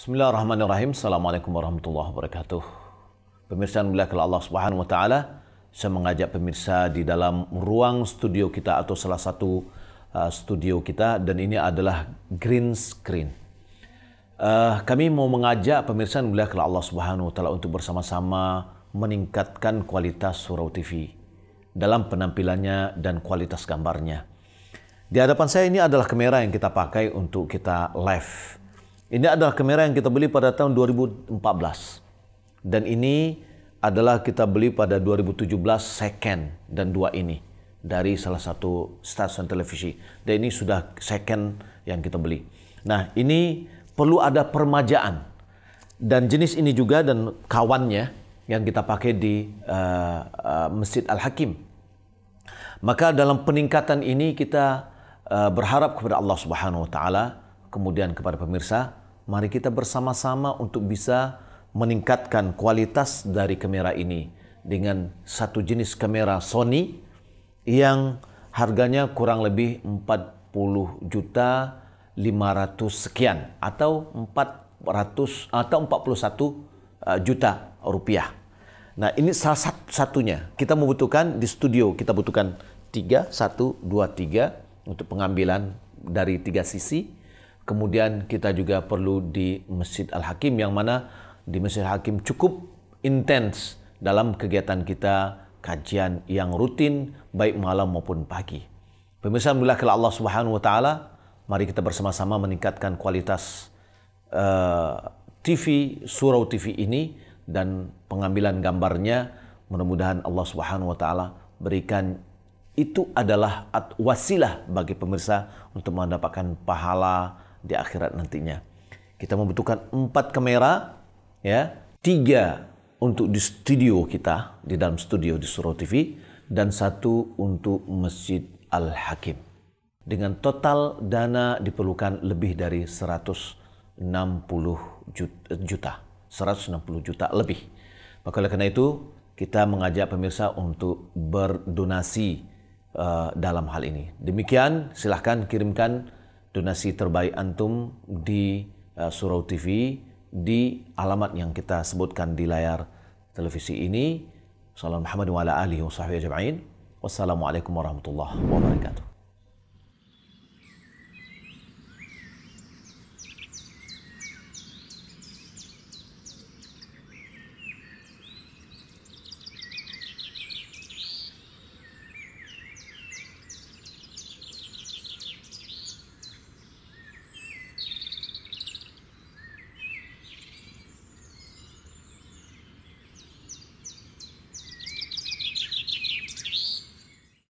Bismillahirrahmanirrahim. Assalamualaikum warahmatullahi wabarakatuh. Pemirsa bila Allah Subhanahu wa taala, saya mengajak pemirsa di dalam ruang studio kita atau salah satu uh, studio kita dan ini adalah green screen. Uh, kami mau mengajak pemirsa bila kalau Allah Subhanahu wa taala untuk bersama-sama meningkatkan kualitas surau TV dalam penampilannya dan kualitas gambarnya. Di hadapan saya ini adalah kamera yang kita pakai untuk kita live ini adalah kamera yang kita beli pada tahun 2014. Dan ini adalah kita beli pada 2017 second dan dua ini dari salah satu stasiun televisi. Dan ini sudah second yang kita beli. Nah, ini perlu ada permajaan. Dan jenis ini juga dan kawannya yang kita pakai di uh, uh, Masjid Al-Hakim. Maka dalam peningkatan ini kita uh, berharap kepada Allah Subhanahu wa taala kemudian kepada pemirsa, mari kita bersama-sama untuk bisa meningkatkan kualitas dari kamera ini dengan satu jenis kamera Sony yang harganya kurang lebih 40 juta 500 sekian atau 400 atau 41 eh, juta rupiah. Nah, ini salah satunya. Kita membutuhkan di studio kita butuhkan tiga satu dua tiga untuk pengambilan dari tiga sisi Kemudian kita juga perlu di Masjid Al-Hakim yang mana di Masjid Al-Hakim cukup intens dalam kegiatan kita kajian yang rutin baik malam maupun pagi. Pemirsa alhamdulillah kalau Allah Subhanahu wa taala, mari kita bersama-sama meningkatkan kualitas uh, eh, TV Surau TV ini dan pengambilan gambarnya mudah-mudahan Allah Subhanahu wa taala berikan itu adalah wasilah bagi pemirsa untuk mendapatkan pahala di akhirat nantinya. Kita membutuhkan empat kamera, ya, tiga untuk di studio kita di dalam studio di surau TV dan satu untuk Masjid Al Hakim. Dengan total dana diperlukan lebih dari 160 eh, juta, 160 juta lebih. Maka oleh karena itu kita mengajak pemirsa untuk berdonasi uh, dalam hal ini. Demikian silahkan kirimkan donasi terbaik antum di uh, Surau TV di alamat yang kita sebutkan di layar televisi ini. Wassalamualaikum warahmatullahi wabarakatuh.